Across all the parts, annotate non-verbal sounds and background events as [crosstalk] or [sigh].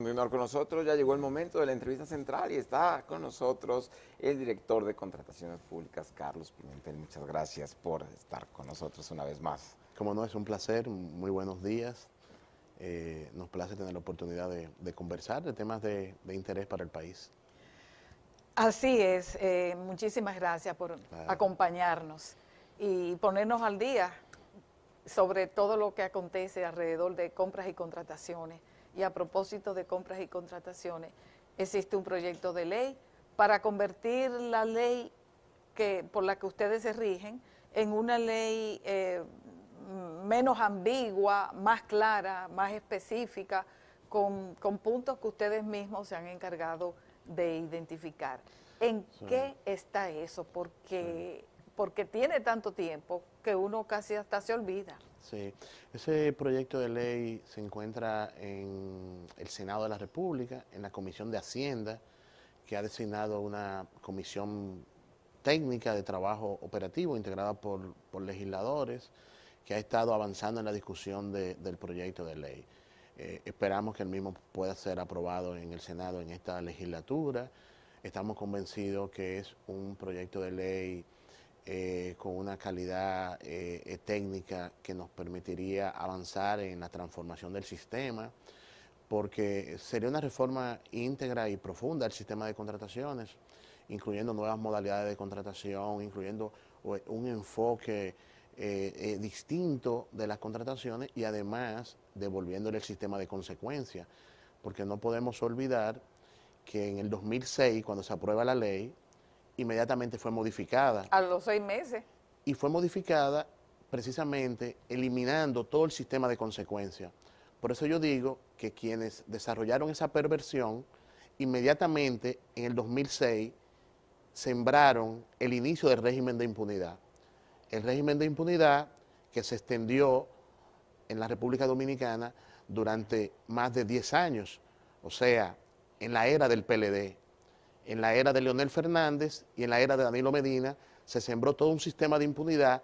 Con nosotros ya llegó el momento de la entrevista central y está con nosotros el director de contrataciones públicas, Carlos Pimentel. Muchas gracias por estar con nosotros una vez más. Como no, es un placer, muy buenos días. Eh, nos place tener la oportunidad de, conversar de temas de, interés para el país. Así es, eh, muchísimas gracias por acompañarnos y ponernos al día sobre todo lo que acontece alrededor de compras y contrataciones y a propósito de compras y contrataciones, existe un proyecto de ley para convertir la ley que, por la que ustedes se rigen en una ley eh, menos ambigua, más clara, más específica, con, puntos que ustedes mismos se han encargado de identificar. ¿En qué está eso? porque tiene tanto tiempo que uno casi hasta se olvida. Sí, ese proyecto de ley se encuentra en el Senado de la República, en la Comisión de Hacienda, que ha designado una comisión técnica de trabajo operativo integrada por, legisladores que ha estado avanzando en la discusión del proyecto de ley. Eh, esperamos que el mismo pueda ser aprobado en el Senado en esta legislatura. Estamos convencidos que es un proyecto de ley eh, con una calidad eh, eh, técnica que nos permitiría avanzar en la transformación del sistema, porque sería una reforma íntegra y profunda del sistema de contrataciones, incluyendo nuevas modalidades de contratación, incluyendo un enfoque distinto de las contrataciones y además devolviéndole el sistema de consecuencia, porque no podemos olvidar que en el 2006, cuando se aprueba la ley, inmediatamente fue modificada. A los seis meses. Y fue modificada precisamente eliminando todo el sistema de consecuencias. Por eso yo digo que quienes desarrollaron esa perversión, inmediatamente en el 2006 sembraron el inicio del régimen de impunidad. El régimen de impunidad que se extendió en la República Dominicana durante más de 10 años, o sea, en la era del PLD, en la era de Leonel Fernández y en la era de Danilo Medina, se sembró todo un sistema de impunidad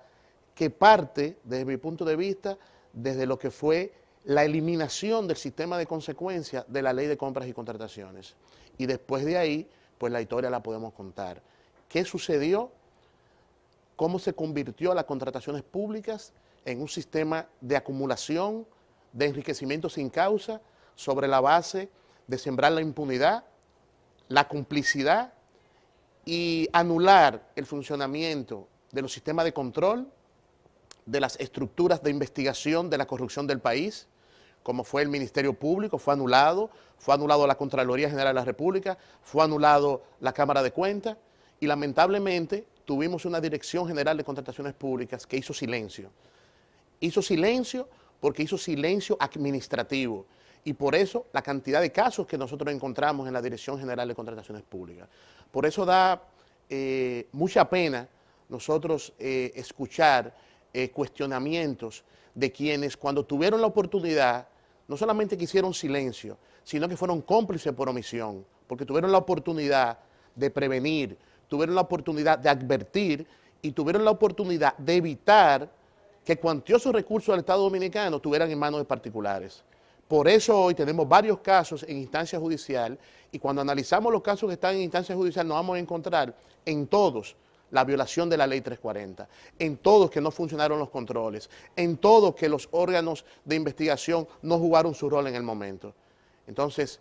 que parte, desde mi punto de vista, desde lo que fue la eliminación del sistema de consecuencia de la ley de compras y contrataciones. Y después de ahí, pues la historia la podemos contar. ¿Qué sucedió? ¿Cómo se convirtió las contrataciones públicas en un sistema de acumulación, de enriquecimiento sin causa, sobre la base de sembrar la impunidad la complicidad y anular el funcionamiento de los sistemas de control, de las estructuras de investigación de la corrupción del país, como fue el Ministerio Público, fue anulado, fue anulado la Contraloría General de la República, fue anulado la Cámara de Cuentas y lamentablemente tuvimos una Dirección General de Contrataciones Públicas que hizo silencio. Hizo silencio porque hizo silencio administrativo y por eso la cantidad de casos que nosotros encontramos en la Dirección General de Contrataciones Públicas. Por eso da eh, mucha pena nosotros eh, escuchar eh, cuestionamientos de quienes cuando tuvieron la oportunidad, no solamente que hicieron silencio, sino que fueron cómplices por omisión, porque tuvieron la oportunidad de prevenir, tuvieron la oportunidad de advertir y tuvieron la oportunidad de evitar que cuantiosos recursos del Estado Dominicano tuvieran en manos de particulares. Por eso hoy tenemos varios casos en instancia judicial y cuando analizamos los casos que están en instancia judicial nos vamos a encontrar en todos la violación de la ley 340, en todos que no funcionaron los controles, en todos que los órganos de investigación no jugaron su rol en el momento. Entonces,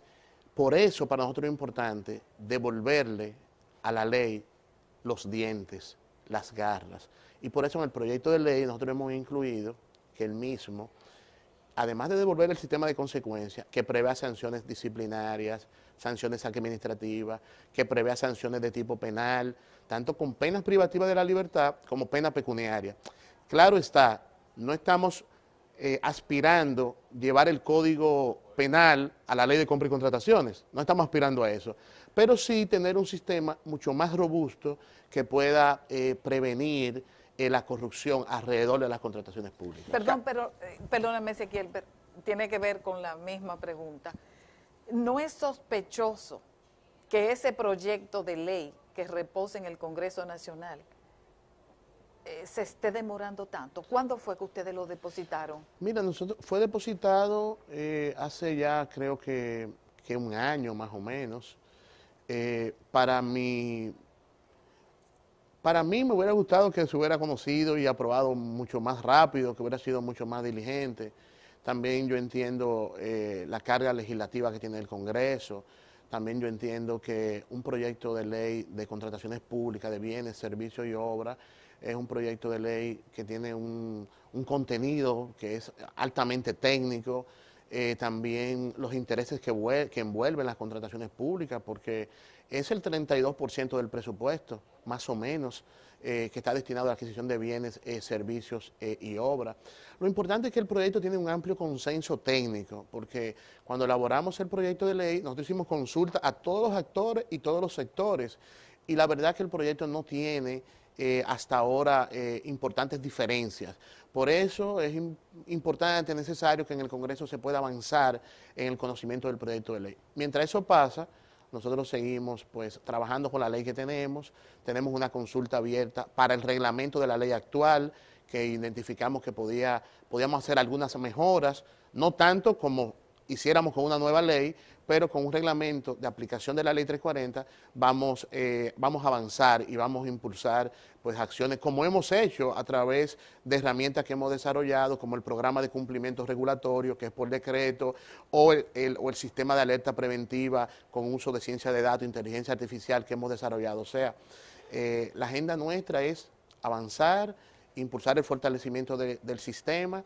por eso para nosotros es importante devolverle a la ley los dientes, las garras. Y por eso en el proyecto de ley nosotros hemos incluido que el mismo además de devolver el sistema de consecuencias, que prevea sanciones disciplinarias, sanciones administrativas, que prevea sanciones de tipo penal, tanto con penas privativas de la libertad como pena pecuniaria. Claro está, no estamos eh, aspirando llevar el código penal a la ley de compra y contrataciones, no estamos aspirando a eso, pero sí tener un sistema mucho más robusto que pueda eh, prevenir eh, la corrupción alrededor de las contrataciones públicas. Perdón, pero eh, perdóname Ezequiel, tiene que ver con la misma pregunta. ¿No es sospechoso que ese proyecto de ley que reposa en el Congreso Nacional eh, se esté demorando tanto? ¿Cuándo fue que ustedes lo depositaron? Mira, nosotros fue depositado hace ya creo que, un año más o menos. para mi para mí me hubiera gustado que se hubiera conocido y aprobado mucho más rápido, que hubiera sido mucho más diligente. También yo entiendo eh, la carga legislativa que tiene el Congreso. También yo entiendo que un proyecto de ley de contrataciones públicas de bienes, servicios y obras es un proyecto de ley que tiene un, un contenido que es altamente técnico, eh, también los intereses que, envuelven las contrataciones públicas, porque es el 32% del presupuesto, más o menos, eh, que está destinado a la adquisición de bienes, eh, servicios y obras. Lo importante es que el proyecto tiene un amplio consenso técnico, porque cuando elaboramos el proyecto de ley, nosotros hicimos consulta a todos los actores y todos los sectores, y la verdad es que el proyecto no tiene... hasta ahora importantes diferencias. Por eso es importante, necesario que en el Congreso se pueda avanzar en el conocimiento del proyecto de ley. Mientras eso pasa, nosotros seguimos pues trabajando con la ley que tenemos, tenemos una consulta abierta para el reglamento de la ley actual que identificamos que podía, podíamos hacer algunas mejoras, no tanto como hiciéramos con una nueva ley, pero con un reglamento de aplicación de la ley 340 vamos, eh, vamos a avanzar y vamos a impulsar pues acciones como hemos hecho a través de herramientas que hemos desarrollado, como el programa de cumplimiento regulatorio, que es por decreto, o el, o el sistema de alerta preventiva con uso de ciencia de datos, inteligencia artificial que hemos desarrollado. O sea, eh, la agenda nuestra es avanzar, impulsar el fortalecimiento del sistema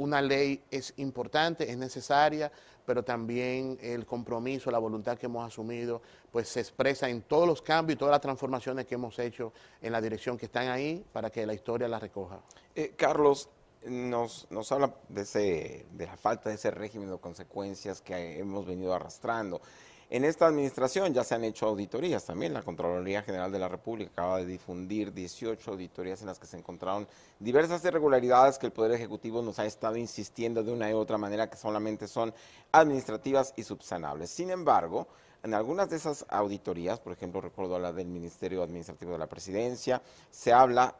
una ley es importante, es necesaria, pero también el compromiso, la voluntad que hemos asumido, pues se expresa en todos los cambios y todas las transformaciones que hemos hecho en la dirección que están ahí para que la historia la recoja. Eh, Carlos, nos, nos habla de, ese, de la falta de ese régimen de consecuencias que hemos venido arrastrando. En esta administración ya se han hecho auditorías también. La Contraloría General de la República acaba de difundir 18 auditorías en las que se encontraron diversas irregularidades que el Poder Ejecutivo nos ha estado insistiendo de una y otra manera que solamente son administrativas y subsanables. Sin embargo, en algunas de esas auditorías, por ejemplo, recuerdo la del Ministerio Administrativo de la Presidencia, se habla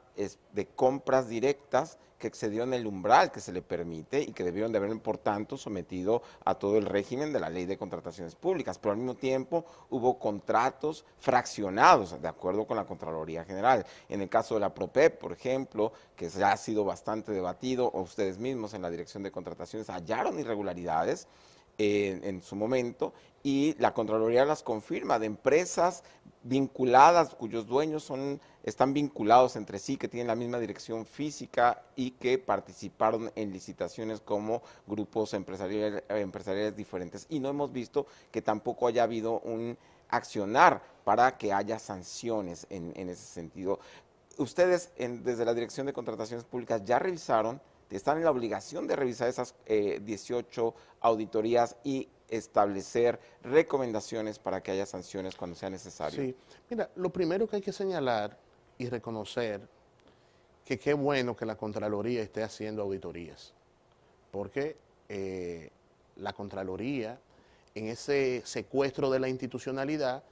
de compras directas que excedieron el umbral que se le permite y que debieron de haber, por tanto, sometido a todo el régimen de la ley de contrataciones públicas. Pero al mismo tiempo hubo contratos fraccionados, de acuerdo con la Contraloría General. En el caso de la PROPEP, por ejemplo, que ya ha sido bastante debatido, o ustedes mismos en la Dirección de Contrataciones hallaron irregularidades en, su momento y la Contraloría las confirma de empresas vinculadas, cuyos dueños son, están vinculados entre sí, que tienen la misma dirección física y que participaron en licitaciones como grupos empresariales, empresariales diferentes. Y no hemos visto que tampoco haya habido un accionar para que haya sanciones en, ese sentido. Ustedes desde la Dirección de Contrataciones Públicas ya revisaron, están en la obligación de revisar esas 18 eh, auditorías y establecer recomendaciones para que haya sanciones cuando sea necesario. Sí, mira, lo primero que hay que señalar y reconocer que qué bueno que la Contraloría esté haciendo auditorías, porque eh, la Contraloría en ese secuestro de la institucionalidad,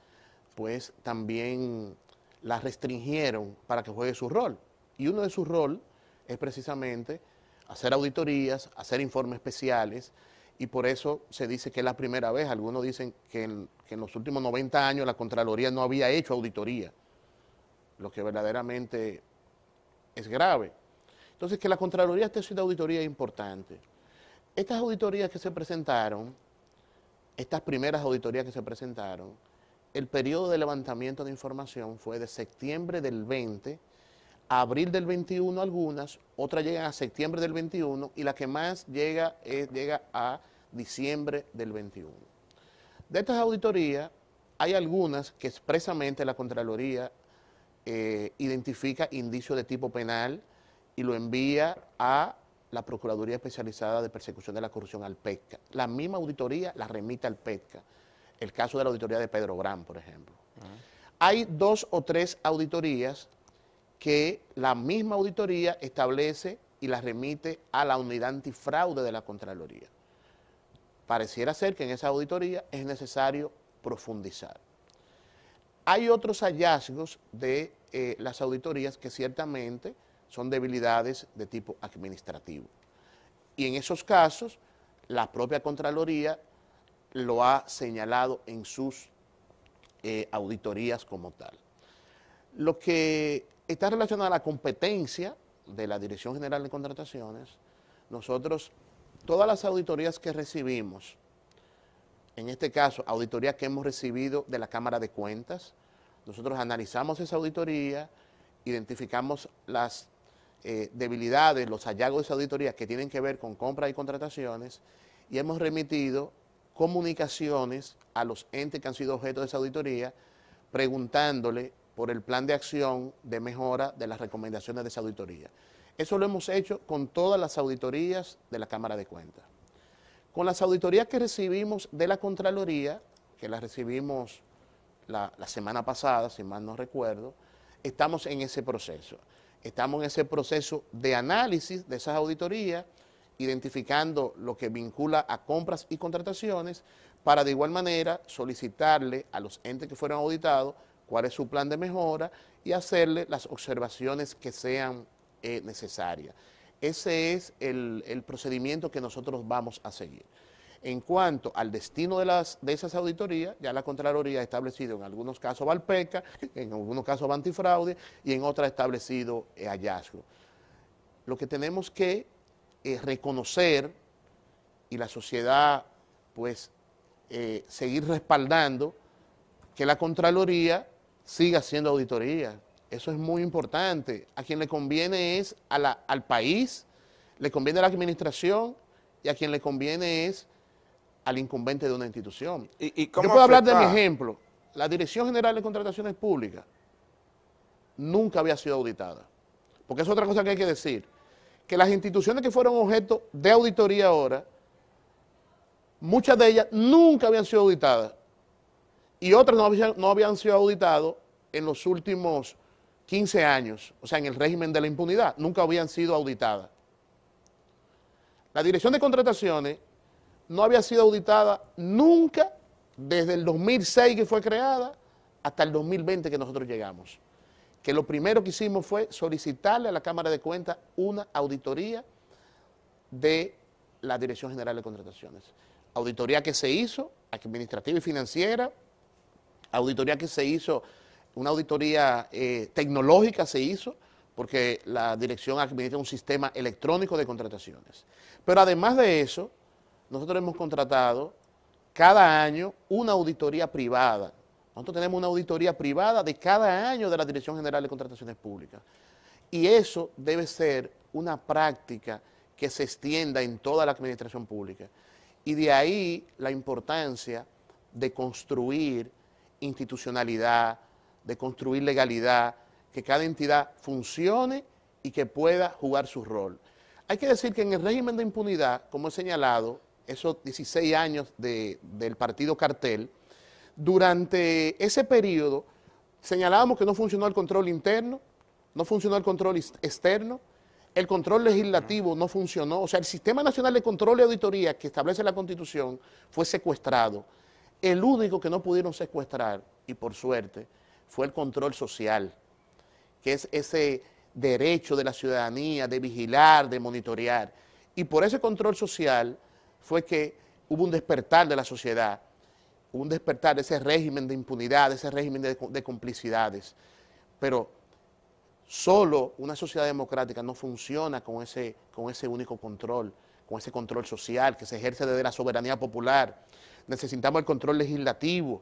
pues también la restringieron para que juegue su rol. Y uno de sus roles es precisamente hacer auditorías, hacer informes especiales y por eso se dice que es la primera vez. Algunos dicen que en, los últimos 90 años la Contraloría no había hecho auditoría, lo que verdaderamente es grave. Entonces, que la Contraloría esté haciendo auditoría es importante. Estas auditorías que se presentaron, estas primeras auditorías que se presentaron, el periodo de levantamiento de información fue de septiembre del 20 a abril del 21 algunas, otras llegan a septiembre del 21 y la que más llega es, llega a diciembre del 21. De estas auditorías, hay algunas que expresamente la Contraloría eh, identifica indicios de tipo penal y lo envía a la Procuraduría Especializada de Persecución de la Corrupción, al PESCA. La misma auditoría la remite al PESCA. El caso de la auditoría de Pedro Gran, por ejemplo. Hay dos o tres auditorías que la misma auditoría establece y las remite a la unidad antifraude de la Contraloría. Pareciera ser que en esa auditoría es necesario profundizar. Hay otros hallazgos de eh, las auditorías que ciertamente son debilidades de tipo administrativo. Y en esos casos, la propia Contraloría lo ha señalado en sus eh, auditorías como tal. Lo que está relacionado a la competencia de la Dirección General de Contrataciones, nosotros todas las auditorías que recibimos, en este caso, auditoría que hemos recibido de la Cámara de Cuentas, nosotros analizamos esa auditoría, identificamos las eh, debilidades, los hallazgos de esa auditoría que tienen que ver con compras y contrataciones y hemos remitido comunicaciones a los entes que han sido objeto de esa auditoría preguntándole por el plan de acción de mejora de las recomendaciones de esa auditoría. Eso lo hemos hecho con todas las auditorías de la Cámara de Cuentas. Con las auditorías que recibimos de la Contraloría, que las recibimos la, semana pasada, si mal no recuerdo, estamos en ese proceso. Estamos en ese proceso de análisis de esas auditorías, identificando lo que vincula a compras y contrataciones, para de igual manera solicitarle a los entes que fueron auditados cuál es su plan de mejora y hacerle las observaciones que sean necesaria. Ese es el, procedimiento que nosotros vamos a seguir. En cuanto al destino de, las, de esas auditorías, ya la Contraloría ha establecido en algunos casos Valpeca, [laughs] en algunos casos antifraude y en otras ha establecido eh, hallazgo. Lo que tenemos que eh, reconocer y la sociedad pues eh, seguir respaldando que la Contraloría siga haciendo auditoría, eso es muy importante. A quien le conviene es a al país, le conviene a la administración y a quien le conviene es al incumbente de una institución. Yo puedo hablar de mi ejemplo. La Dirección General de Contrataciones Públicas nunca había sido auditada. Porque es otra cosa que hay que decir. Que las instituciones que fueron objeto de auditoría ahora, muchas de ellas nunca habían sido auditadas y otras no habían, no habían sido auditadas en los últimos años. 15 años, o sea, en el régimen de la impunidad, nunca habían sido auditadas. La Dirección de Contrataciones no había sido auditada nunca desde el 2006 que fue creada hasta el 2020 que nosotros llegamos. Que lo primero que hicimos fue solicitarle a la Cámara de Cuentas una auditoría de la Dirección General de Contrataciones. Auditoría que se hizo, administrativa y financiera, auditoría que se hizo una auditoría eh, tecnológica se hizo, porque la dirección administra un sistema electrónico de contrataciones. Pero además de eso, nosotros hemos contratado cada año una auditoría privada. Nosotros tenemos una auditoría privada de cada año de la Dirección General de Contrataciones Públicas. Y eso debe ser una práctica que se extienda en toda la administración pública. Y de ahí la importancia de construir institucionalidad, de construir legalidad, que cada entidad funcione y que pueda jugar su rol. Hay que decir que en el régimen de impunidad, como he señalado, esos 16 años del partido cartel, durante ese periodo señalábamos que no funcionó el control interno, no funcionó el control externo, el control legislativo no funcionó, o sea, el Sistema Nacional de Control y Auditoría que establece la Constitución fue secuestrado. El único que no pudieron secuestrar, y por suerte, fue el control social, que es ese derecho de la ciudadanía de vigilar, de monitorear. Y por ese control social fue que hubo un despertar de la sociedad, un despertar de ese régimen de impunidad, de ese régimen de, complicidades. Pero solo una sociedad democrática no funciona con ese, con ese único control, con ese control social que se ejerce desde la soberanía popular. Necesitamos el control legislativo,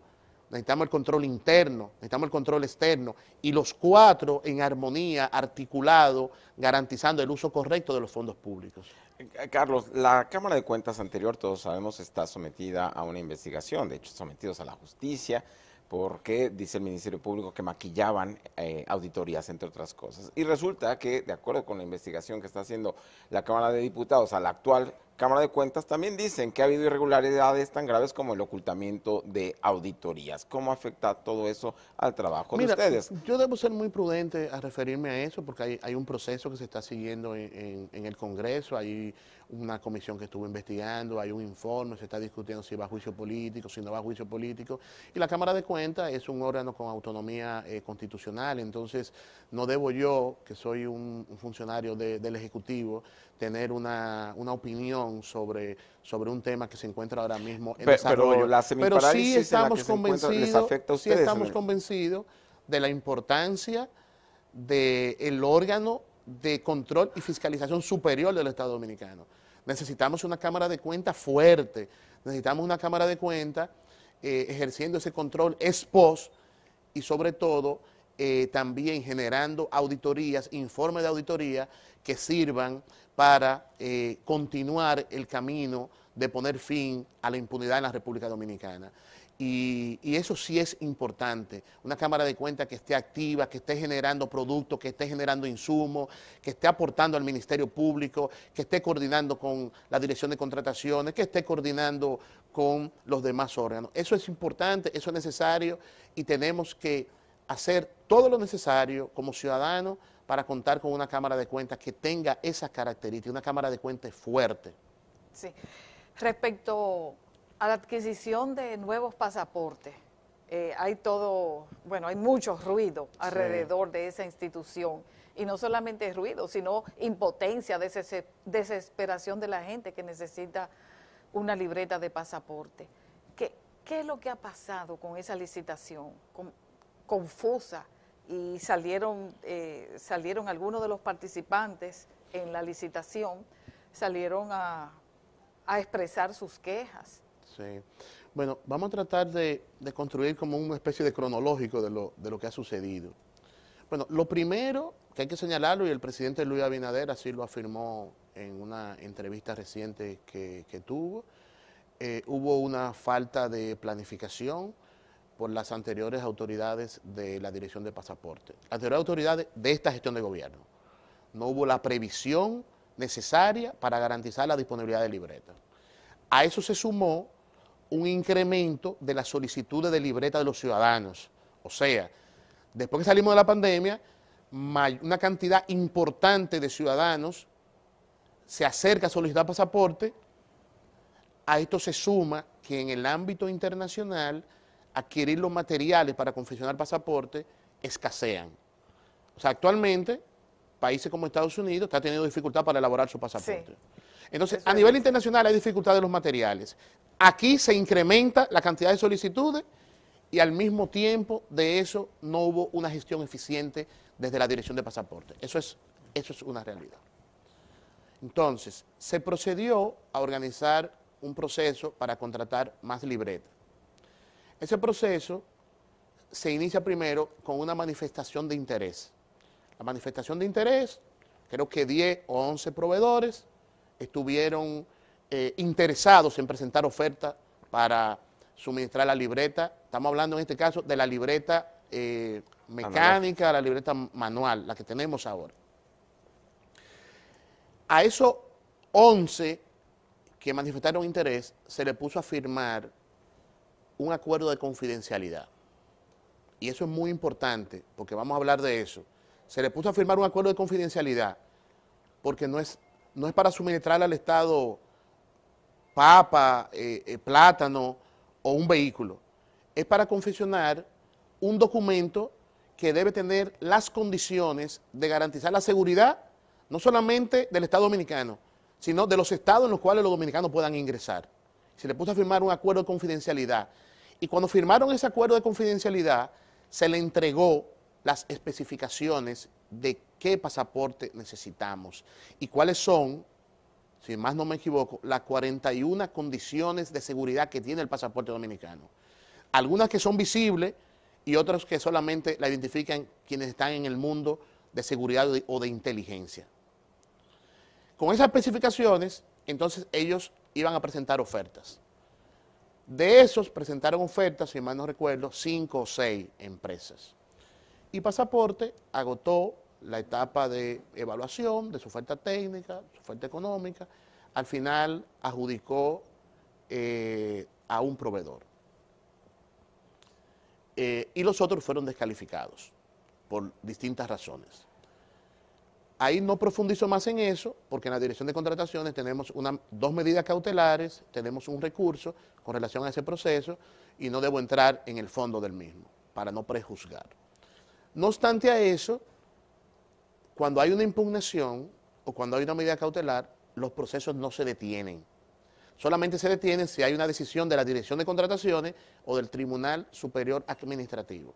necesitamos el control interno, necesitamos el control externo y los cuatro en armonía, articulado, garantizando el uso correcto de los fondos públicos. Eh, Carlos, la Cámara de Cuentas anterior, todos sabemos, está sometida a una investigación, de hecho, sometidos a la justicia porque dice el Ministerio Público que maquillaban eh, auditorías, entre otras cosas. Y resulta que, de acuerdo con la investigación que está haciendo la Cámara de Diputados a la actual Cámara de Cuentas, también dicen que ha habido irregularidades tan graves como el ocultamiento de auditorías. ¿Cómo afecta todo eso al trabajo de ustedes? Yo debo ser muy prudente a referirme a eso, porque hay, un proceso que se está siguiendo en, en el Congreso, hay una comisión que estuvo investigando, hay un informe, se está discutiendo si va a juicio político, si no va a juicio político. Y la Cámara de Cuentas es un órgano con autonomía eh, constitucional, entonces no debo yo, que soy un, funcionario del Ejecutivo, tener una, opinión sobre, sobre un tema que se encuentra ahora mismo en desarrollo. Pero, sí estamos convencidos, de la importancia del el órgano de control y fiscalización superior del Estado Dominicano. Necesitamos una Cámara de Cuentas fuerte, necesitamos una Cámara de Cuentas eh, ejerciendo ese control ex post y sobre todo eh, también generando auditorías, informes de auditoría que sirvan para eh, continuar el camino de poner fin a la impunidad en la República Dominicana. Y, eso sí es importante. Una Cámara de Cuentas que esté activa, que esté generando productos, que esté generando insumos, que esté aportando al Ministerio Público, que esté coordinando con la Dirección de Contrataciones, que esté coordinando con los demás órganos. Eso es importante, eso es necesario y tenemos que hacer todo lo necesario como ciudadanos para contar con una Cámara de Cuentas que tenga esas características, una Cámara de Cuentas fuerte. Sí. Respecto a la adquisición de nuevos pasaportes. Eh, hay todo, bueno, hay mucho ruido alrededor de esa institución. Y no solamente ruido, sino impotencia, desesperación de la gente que necesita una libreta de pasaporte. ¿Qué, es lo que ha pasado con esa licitación? confusa y salieron, eh, salieron algunos de los participantes en la licitación, salieron a, a expresar sus quejas bueno, vamos a tratar de, construir como una especie de cronológico de lo, que ha sucedido. Bueno, lo primero que hay que señalarlo, y el presidente Luis Abinader así lo afirmó en una entrevista reciente que, tuvo, eh, hubo una falta de planificación por las anteriores autoridades de la Dirección de Pasaporte, las anteriores autoridades de esta gestión de gobierno. No hubo la previsión necesaria para garantizar la disponibilidad de libreta A eso se sumó un incremento de las solicitudes de libreta de los ciudadanos. O sea, después que salimos de la pandemia, una cantidad importante de ciudadanos se acerca a solicitar pasaporte. A esto se suma que en el ámbito internacional adquirir los materiales para confeccionar pasaporte escasean. O sea, actualmente países como Estados Unidos están teniendo dificultad para elaborar su pasaporte. Entonces, a nivel internacional hay dificultad de los materiales. Aquí se incrementa la cantidad de solicitudes y al mismo tiempo de eso no hubo una gestión eficiente desde la dirección de pasaporte. Eso es, eso es una realidad. Entonces, se procedió a organizar un proceso para contratar más libretas. Ese proceso se inicia primero con una manifestación de interés. La manifestación de interés, creo que 10 o 11 proveedores estuvieron eh, interesados en presentar ofertas para suministrar la libreta. Estamos hablando en este caso de la libreta eh, mecánica, la libreta manual, la que tenemos ahora. A esos 11 que manifestaron interés, se le puso a firmar un acuerdo de confidencialidad. Y eso es muy importante, porque vamos a hablar de eso. Se le puso a firmar un acuerdo de confidencialidad, porque no es no es para suministrarle al Estado papa, eh, eh, plátano o un vehículo. Es para confeccionar un documento que debe tener las condiciones de garantizar la seguridad, no solamente del Estado dominicano, sino de los estados en los cuales los dominicanos puedan ingresar. Se le puso a firmar un acuerdo de confidencialidad. Y cuando firmaron ese acuerdo de confidencialidad, se le entregó las especificaciones de qué pasaporte necesitamos y cuáles son, si más no me equivoco, las 41 condiciones de seguridad que tiene el pasaporte dominicano. Algunas que son visibles y otras que solamente la identifican quienes están en el mundo de seguridad o de inteligencia. Con esas especificaciones, entonces ellos iban a presentar ofertas. De esos presentaron ofertas, si más no recuerdo, cinco o seis empresas y Pasaporte agotó la etapa de evaluación de su oferta técnica, su oferta económica, al final adjudicó eh, a un proveedor. Eh, y los otros fueron descalificados por distintas razones. Ahí no profundizo más en eso, porque en la Dirección de Contrataciones tenemos dos medidas cautelares, tenemos un recurso con relación a ese proceso y no debo entrar en el fondo del mismo para no prejuzgar. No obstante a eso, cuando hay una impugnación o cuando hay una medida cautelar, los procesos no se detienen. Solamente se detienen si hay una decisión de la Dirección de Contrataciones o del Tribunal Superior Administrativo.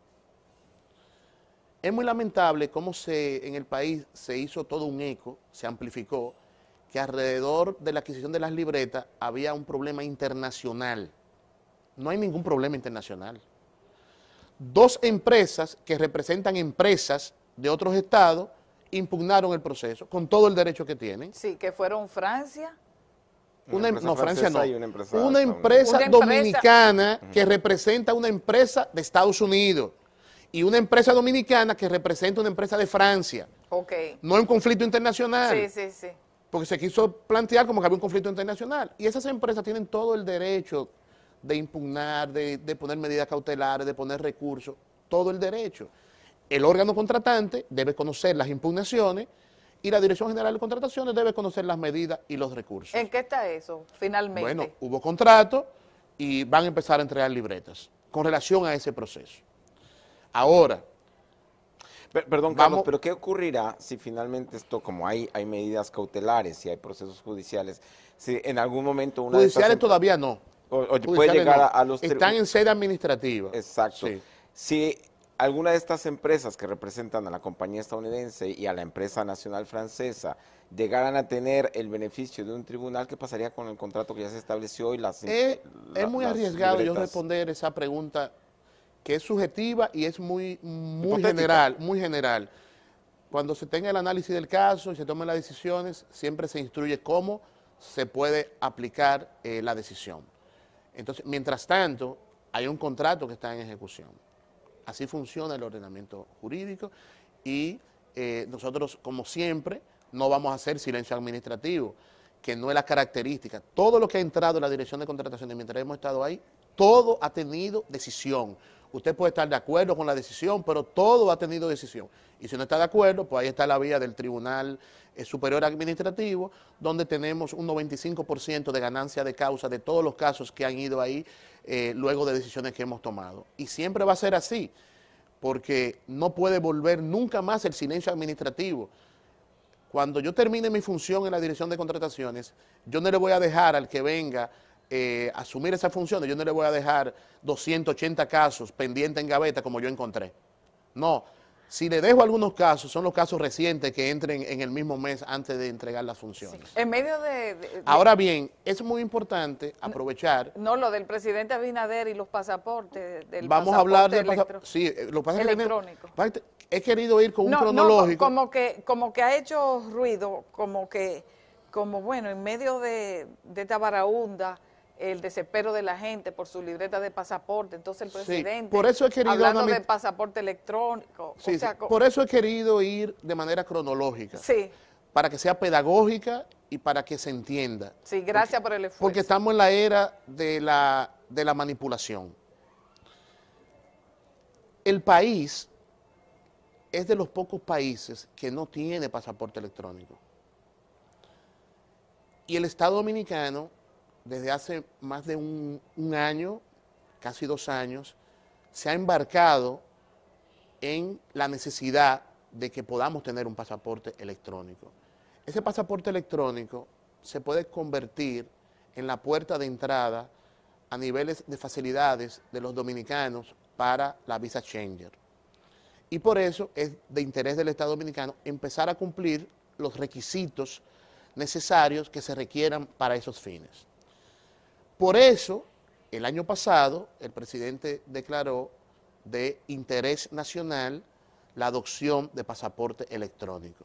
Es muy lamentable cómo se, en el país se hizo todo un eco, se amplificó, que alrededor de la adquisición de las libretas había un problema internacional. No hay ningún problema internacional dos empresas que representan empresas de otros estados impugnaron el proceso con todo el derecho que tienen. Sí, que fueron Francia. Una, em- no, Francia no. Una empresa, dominicana que representa una empresa de Estados Unidos y una empresa dominicana que representa una empresa de Francia. Ok. No hay un conflicto internacional. Sí, sí, sí. Porque se quiso plantear como que había un conflicto internacional. Y esas empresas tienen todo el derecho de impugnar, de, poner medidas cautelares, de poner recursos, todo el derecho. El órgano contratante debe conocer las impugnaciones y la Dirección General de Contrataciones debe conocer las medidas y los recursos. ¿En qué está eso, finalmente? Bueno, hubo contrato y van a empezar a entregar libretas con relación a ese proceso. Ahora, Perdón, Carlos, pero ¿qué ocurrirá si finalmente esto, como hay, hay medidas cautelares y hay procesos judiciales, si en algún momento una... Judiciales em- todavía no. Están en sede administrativa. Exacto. Si alguna de estas empresas que representan a la compañía estadounidense y a la empresa nacional francesa llegaran a tener el beneficio de un tribunal, ¿qué pasaría con el contrato que ya se estableció y las... Es, eh, es muy arriesgado yo responder esa pregunta que es subjetiva y es muy, muy general, muy general. Cuando se tenga el análisis del caso y se tomen las decisiones, siempre se instruye cómo se puede aplicar eh, la decisión. Entonces, mientras tanto, hay un contrato que está en ejecución. Así funciona el ordenamiento jurídico y eh, nosotros, como siempre, no vamos a hacer silencio administrativo, que no es la característica. Todo lo que ha entrado en la Dirección de contratación de mientras hemos estado ahí, todo ha tenido decisión. Usted puede estar de acuerdo con la decisión, pero todo ha tenido decisión. Y si no está de acuerdo, pues ahí está la vía del Tribunal eh, Superior Administrativo, donde tenemos un 95% de ganancia de causa de todos los casos que han ido ahí eh, luego de decisiones que hemos tomado. Y siempre va a ser así, porque no puede volver nunca más el silencio administrativo. Cuando yo termine mi función en la Dirección de Contrataciones, yo no le voy a dejar al que venga eh, asumir esas funciones, yo no le voy a dejar 280 casos pendientes en gaveta como yo encontré. No, si le dejo algunos casos, son los casos recientes que entren en el mismo mes antes de entregar las funciones. En medio de, Ahora bien, es muy importante aprovechar... No, lo del presidente Abinader y los pasaportes del Vamos a hablar de sí, eh, lo electrónico. he querido ir con un cronológico. como, que, como que ha hecho ruido, como que, como bueno, en medio de, esta Tabaraunda el desespero de la gente por su libreta de pasaporte. Entonces el presidente, por eso he querido hablando de pasaporte electrónico. por eso he querido ir de manera cronológica. Sí. Para que sea pedagógica y para que se entienda. Sí, gracias por el esfuerzo. Porque estamos en la era de la, de la manipulación. El país es de los pocos países que no tiene pasaporte electrónico. Y el Estado Dominicano desde hace más de un, año, casi dos años, se ha embarcado en la necesidad de que podamos tener un pasaporte electrónico. Ese pasaporte electrónico se puede convertir en la puerta de entrada a niveles de facilidades de los dominicanos para la visa changer. Y por eso es de interés del Estado Dominicano empezar a cumplir los requisitos necesarios que se requieran para esos fines. Por eso, el año pasado, el presidente declaró de interés nacional la adopción de pasaporte electrónico.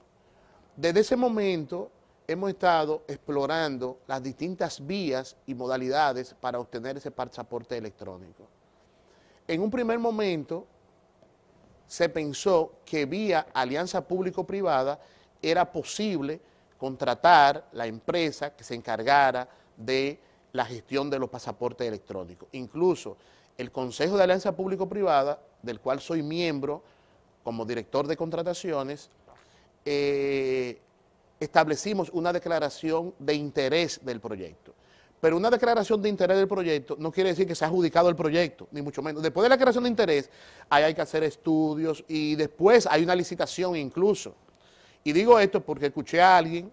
Desde ese momento hemos estado explorando las distintas vías y modalidades para obtener ese pasaporte electrónico. En un primer momento se pensó que vía alianza público-privada era posible contratar la empresa que se encargara de la gestión de los pasaportes electrónicos. Incluso el Consejo de Alianza Público-Privada, del cual soy miembro como director de contrataciones, eh, establecimos una declaración de interés del proyecto. Pero una declaración de interés del proyecto no quiere decir que se ha adjudicado el proyecto, ni mucho menos. Después de la declaración de interés, hay que hacer estudios y después hay una licitación incluso. Y digo esto porque escuché a alguien,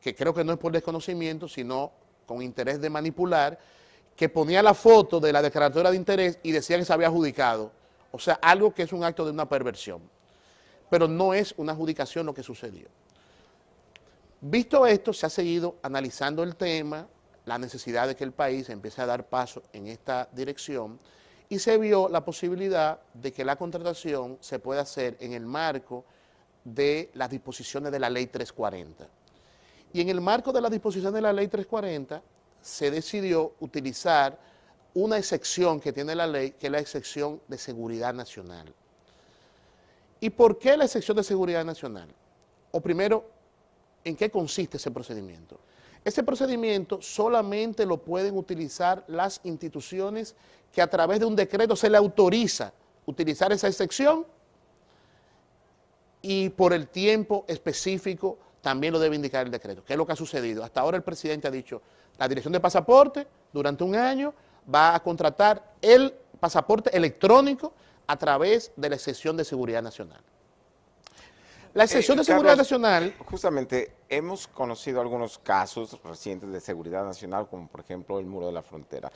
que creo que no es por desconocimiento, sino con interés de manipular, que ponía la foto de la declaratoria de interés y decía que se había adjudicado. O sea, algo que es un acto de una perversión. Pero no es una adjudicación lo que sucedió. Visto esto, se ha seguido analizando el tema, la necesidad de que el país empiece a dar paso en esta dirección y se vio la posibilidad de que la contratación se pueda hacer en el marco de las disposiciones de la ley 340. Y en el marco de la disposición de la ley 340 se decidió utilizar una excepción que tiene la ley, que es la excepción de seguridad nacional. ¿Y por qué la excepción de seguridad nacional? O primero, ¿en qué consiste ese procedimiento? Ese procedimiento solamente lo pueden utilizar las instituciones que a través de un decreto se le autoriza utilizar esa excepción y por el tiempo específico también lo debe indicar el decreto. ¿Qué es lo que ha sucedido? Hasta ahora el presidente ha dicho, la dirección de pasaporte durante un año va a contratar el pasaporte electrónico a través de la excepción de seguridad nacional. La eh, excepción de seguridad nacional... Justamente hemos conocido algunos casos recientes de seguridad nacional, como por ejemplo el muro de la frontera.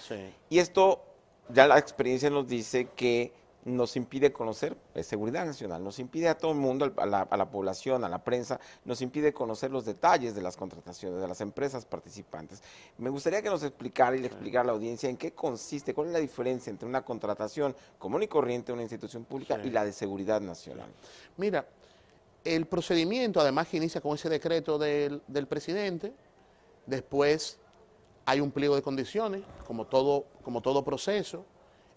Y esto, ya la experiencia nos dice que nos impide conocer, eh, seguridad nacional, nos impide a todo el mundo, a la, población, a la prensa, nos impide conocer los detalles de las contrataciones, de las empresas participantes. Me gustaría que nos explicara y le explicara a la audiencia en qué consiste, cuál es la diferencia entre una contratación común y corriente de una institución pública y la de seguridad nacional. Mira, el procedimiento además que inicia con ese decreto del, presidente, después hay un pliego de condiciones, como todo, como todo proceso,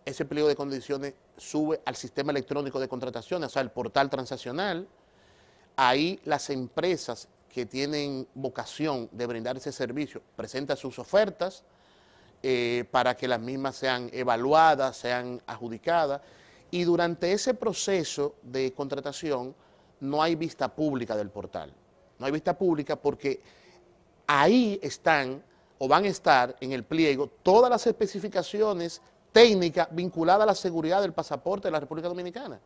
ese pliego de condiciones sube al sistema electrónico de contratación, o sea, al portal transaccional. Ahí las empresas que tienen vocación de brindar ese servicio presentan sus ofertas eh, para que las mismas sean evaluadas, sean adjudicadas. Y durante ese proceso de contratación no hay vista pública del portal. No hay vista pública porque ahí están o van a estar en el pliego todas las especificaciones técnica vinculada a la seguridad del pasaporte de la República Dominicana.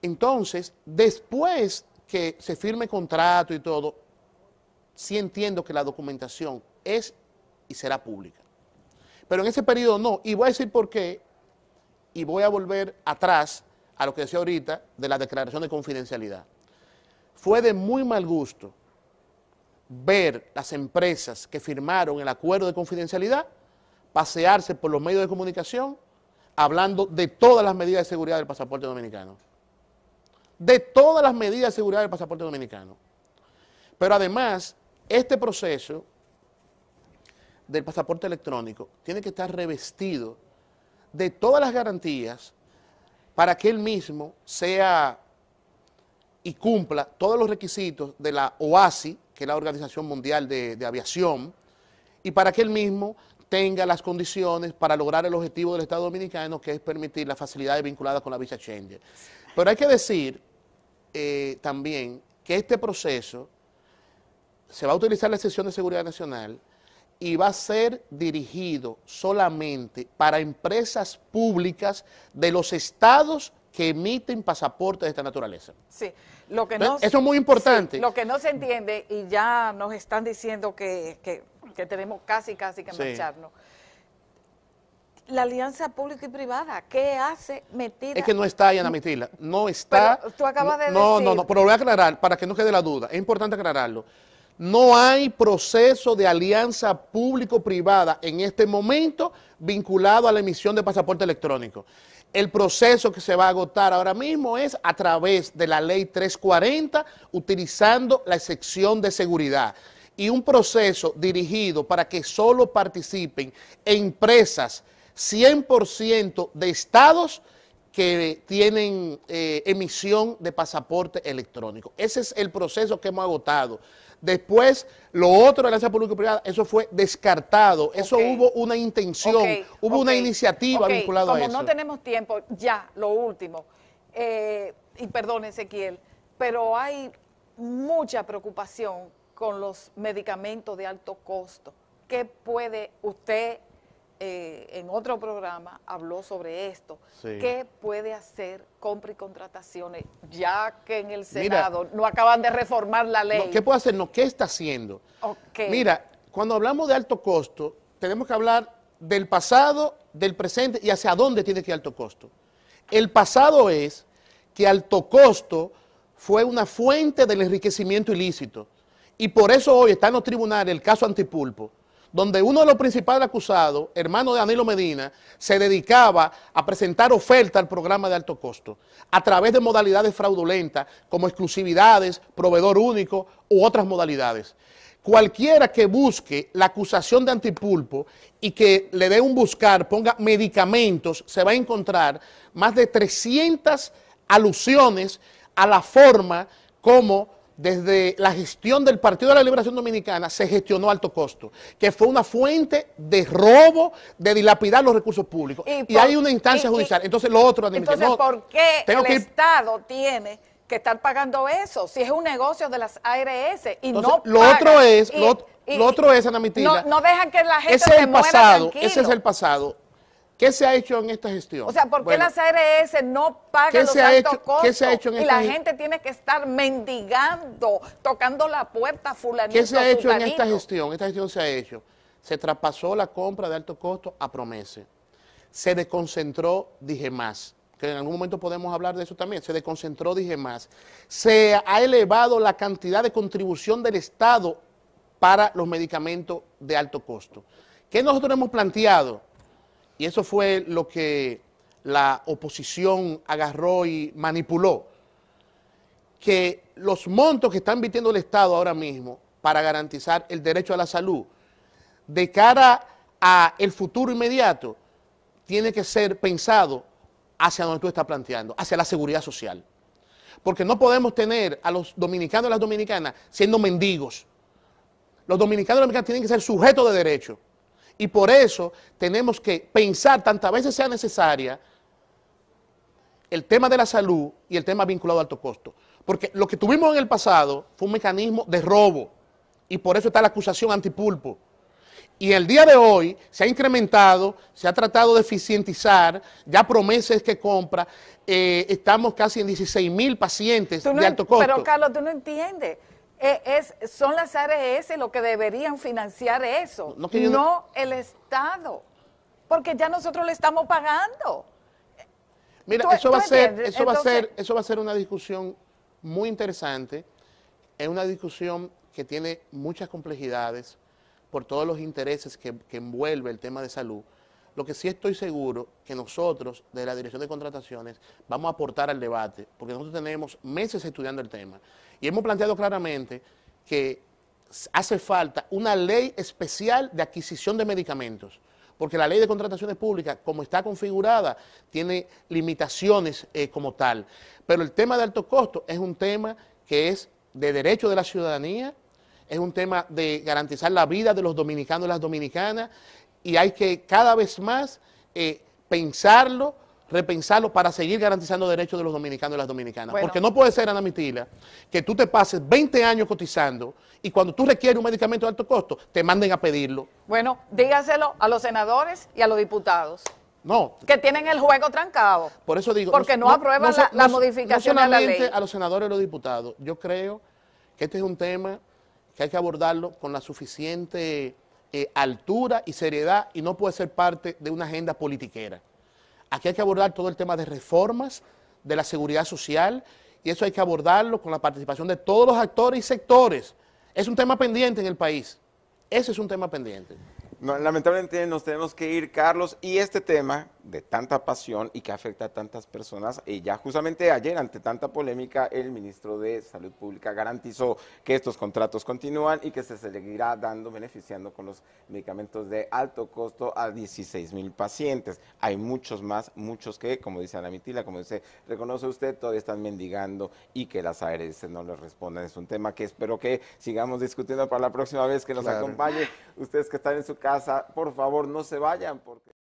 Entonces, después que se firme contrato y todo, sí entiendo que la documentación es y será pública. Pero en ese periodo no. Y voy a decir por qué, y voy a volver atrás a lo que decía ahorita de la declaración de confidencialidad. Fue de muy mal gusto ver las empresas que firmaron el acuerdo de confidencialidad pasearse por los medios de comunicación hablando de todas las medidas de seguridad del pasaporte dominicano. De todas las medidas de seguridad del pasaporte dominicano. Pero además, este proceso del pasaporte electrónico tiene que estar revestido de todas las garantías para que él mismo sea y cumpla todos los requisitos de la OASI, que es la Organización Mundial de, de Aviación, y para que él mismo tenga las condiciones para lograr el objetivo del Estado Dominicano, que es permitir las facilidades vinculadas con la visa Schengen. Pero hay que decir eh, también que este proceso se va a utilizar la sesión de Seguridad Nacional y va a ser dirigido solamente para empresas públicas de los estados que emiten pasaportes de esta naturaleza. Sí, lo que no, eso es muy importante. lo que no se entiende, y ya nos están diciendo que que tenemos casi, casi que marcharnos. La alianza pública y privada, ¿qué hace metida? Es que no está, Ana Metila, no está. tú acabas de no, No, no, pero voy a aclarar para que no quede la duda, es importante aclararlo. No hay proceso de alianza público-privada en este momento vinculado a la emisión de pasaporte electrónico. El proceso que se va a agotar ahora mismo es a través de la ley 340, utilizando la excepción de seguridad y un proceso dirigido para que solo participen empresas 100% de estados que tienen eh, emisión de pasaporte electrónico. Ese es el proceso que hemos agotado. Después, lo otro de la alianza y privada eso fue descartado. Eso hubo una intención, hubo una iniciativa vinculada a eso. Como no tenemos tiempo, ya, lo último. Eh, y perdón, Ezequiel, pero hay mucha preocupación con los medicamentos de alto costo. ¿Qué puede usted, eh, en otro programa, habló sobre esto? ¿Qué puede hacer compra y contrataciones, ya que en el Senado no acaban de reformar la ley? ¿Qué puede hacer? No, ¿qué está haciendo? Mira, cuando hablamos de alto costo, tenemos que hablar del pasado, del presente y hacia dónde tiene que ir alto costo. El pasado es que alto costo fue una fuente del enriquecimiento ilícito. Y por eso hoy está en los tribunales el caso Antipulpo, donde uno de los principales acusados, hermano de Danilo Medina, se dedicaba a presentar oferta al programa de alto costo a través de modalidades fraudulentas como exclusividades, proveedor único u otras modalidades. Cualquiera que busque la acusación de antipulpo y que le dé un buscar, ponga medicamentos, se va a encontrar más de 300 alusiones a la forma como desde la gestión del Partido de la Liberación Dominicana se gestionó alto costo, que fue una fuente de robo, de dilapidar los recursos públicos. Y, hay una instancia judicial. Entonces, lo otro, Entonces, ¿por qué el Estado tiene que estar pagando eso si es un negocio de las ARS y no Lo otro es, lo, otro es, Ana no, dejan que la gente ese es el pasado, Ese es el pasado. ¿Qué se ha hecho en esta gestión? O sea, ¿por qué las ARS no pagan los altos costos? ¿qué se ha hecho en y la gente tiene que estar mendigando, tocando la puerta fulanito. ¿Qué se ha hecho en esta gestión? Esta gestión se ha hecho. Se traspasó la compra de alto costo a Promese. Se desconcentró, dije más que en algún momento podemos hablar de eso también, se desconcentró, dije más, se ha elevado la cantidad de contribución del Estado para los medicamentos de alto costo. ¿Qué nosotros hemos planteado? Y eso fue lo que la oposición agarró y manipuló. Que los montos que está invirtiendo el Estado ahora mismo para garantizar el derecho a la salud de cara a el futuro inmediato tiene que ser pensado hacia donde tú estás planteando, hacia la seguridad social. Porque no podemos tener a los dominicanos y las dominicanas siendo mendigos. Los dominicanos y las dominicanas tienen que ser sujetos de derecho. Y por eso tenemos que pensar tantas veces sea necesaria el tema de la salud y el tema vinculado al alto costo. Porque lo que tuvimos en el pasado fue un mecanismo de robo y por eso está la acusación antipulpo. Y el día de hoy se ha incrementado, se ha tratado de eficientizar, ya promesas que compra, eh, estamos casi en 16 mil pacientes de alto costo. Pero Carlos, tú no entiendes. E, es, son las ARS lo que deberían financiar eso, no, el Estado, porque ya nosotros le estamos pagando. Mira, eso, va va, ser, eso va a ser, eso va a ser una discusión muy interesante, es una discusión que tiene muchas complejidades por todos los intereses que, que envuelve el tema de salud. Lo que sí estoy seguro que nosotros, de la Dirección de Contrataciones, vamos a aportar al debate, porque nosotros tenemos meses estudiando el tema. Y hemos planteado claramente que hace falta una ley especial de adquisición de medicamentos, porque la ley de contrataciones públicas, como está configurada, tiene limitaciones eh, como tal. Pero el tema de alto costo es un tema que es de derecho de la ciudadanía, es un tema de garantizar la vida de los dominicanos y las dominicanas, y hay que cada vez más eh, pensarlo, repensarlo para seguir garantizando derechos de los dominicanos y las dominicanas. Porque no puede ser, Ana Mitila, que tú te pases 20 años cotizando y cuando tú requieres un medicamento de alto costo, te manden a pedirlo. Bueno, dígaselo a los senadores y a los diputados. No. Que tienen el juego trancado. Por eso digo. Porque no, aprueban la, modificación de la ley. a los senadores y a los diputados. Yo creo que este es un tema que hay que abordarlo con la suficiente eh, altura y seriedad y no puede ser parte de una agenda politiquera. Aquí hay que abordar todo el tema de reformas, de la seguridad social, y eso hay que abordarlo con la participación de todos los actores y sectores. Es un tema pendiente en el país. Ese es un tema pendiente. lamentablemente nos tenemos que ir, Carlos, y este tema de tanta pasión y que afecta a tantas personas. Y ya justamente ayer, ante tanta polémica, el ministro de Salud Pública garantizó que estos contratos continúan y que se seguirá dando, beneficiando con los medicamentos de alto costo a 16 mil pacientes. Hay muchos más, muchos que, como dice Ana Mitila, como dice, reconoce usted, todavía están mendigando y que las ARS no les responden. Es un tema que espero que sigamos discutiendo para la próxima vez que nos acompañe. Ustedes que están en su casa, por favor, no se vayan porque...